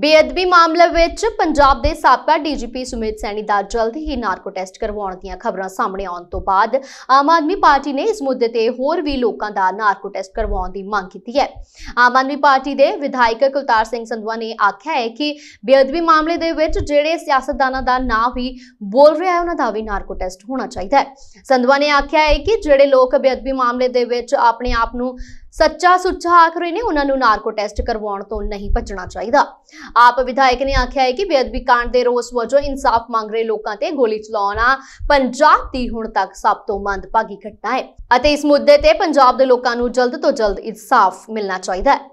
ਬੇਅਦਬੀ ਮਾਮਲੇ ਵਿੱਚ ਪੰਜਾਬ ਦੇ ਸਾਬਕਾ ਡੀਜੀਪੀ ਸੁਮੇਤ ਸੈਣੀ ਦਾ ਜਲਦ ਹੀ ਨਾਰਕੋ ਟੈਸਟ ਕਰਵਾਉਣ ਦੀਆਂ ਖਬਰਾਂ ਸਾਹਮਣੇ ਆਉਣ ਤੋਂ ਬਾਅਦ ਆਮ ਆਦਮੀ ਪਾਰਟੀ ਨੇ ਇਸ ਮੁੱਦੇ ਤੇ ਹੋਰ ਵੀ ਲੋਕਾਂ ਦਾ ਨਾਰਕੋ ਟੈਸਟ ਕਰਵਾਉਣ ਦੀ ਮੰਗ ਕੀਤੀ ਹੈ ਆਮ ਆਦਮੀ ਪਾਰਟੀ ਦੇ ਵਿਧਾਇਕ ਕੁਲਤਾਰ ਸਿੰਘ ਸੰਧਵਾ ਨੇ ਆਖਿਆ ਹੈ ਕਿ ਬੇਅਦਬੀ ਮਾਮਲੇ ਦੇ ਵਿੱਚ ਜਿਹੜੇ ਸਿਆਸਤਦਾਨਾਂ ਦਾ ਨਾਂ ਵੀ ਬੋਲ ਰਿਹਾ ਹੈ ਉਹਨਾਂ ਦਾ ਵੀ ਨਾਰਕੋ ਟੈਸਟ ਹੋਣਾ ਚਾਹੀਦਾ ਹੈ ਸੰਧਵਾ ਨੇ ਆਖਿਆ ਹੈ ਕਿ ਜਿਹੜੇ ਲੋਕ ਬੇਅਦਬੀ ਮਾਮਲੇ ਦੇ ਵਿੱਚ ਆਪਣੇ ਆਪ ਨੂੰ ਸੱਚਾ ਸੁੱਚਾ ਆਖ ਰਹੇ ਨੇ ਉਹਨਾਂ ਨੂੰ ਨਾਰਕੋ ਟੈਸਟ ਕਰਵਾਉਣ ਤੋਂ ਨਹੀਂ ਭੱਜਣਾ ਚਾਹੀਦਾ ਆਪ ਵਿਧਾਇਕ ਨੇ ਆਖਿਆ ਹੈ ਕਿ ਬੇਅਦਬੀ ਕਾਂਡ ਦੇ ਰੋਸ ਵਜੋਂ ਇਨਸਾਫ ਮੰਗ ਰਹੇ ਲੋਕਾਂ ਤੇ ਗੋਲੀ ਚਲਾਉਣਾ ਪੰਜਾਬ ਦੀ ਹੁਣ ਤੱਕ ਸਭ ਤੋਂ ਮੰਦਭਾਗੀ ਘਟਨਾ ਹੈ ਅਤੇ ਇਸ ਮੁੱਦੇ ਤੇ ਪੰਜਾਬ ਦੇ ਲੋਕਾਂ ਨੂੰ ਜਲਦ ਤੋਂ ਜਲਦ ਇਨਸਾਫ ਮਿਲਣਾ ਚਾਹੀਦਾ ਹੈ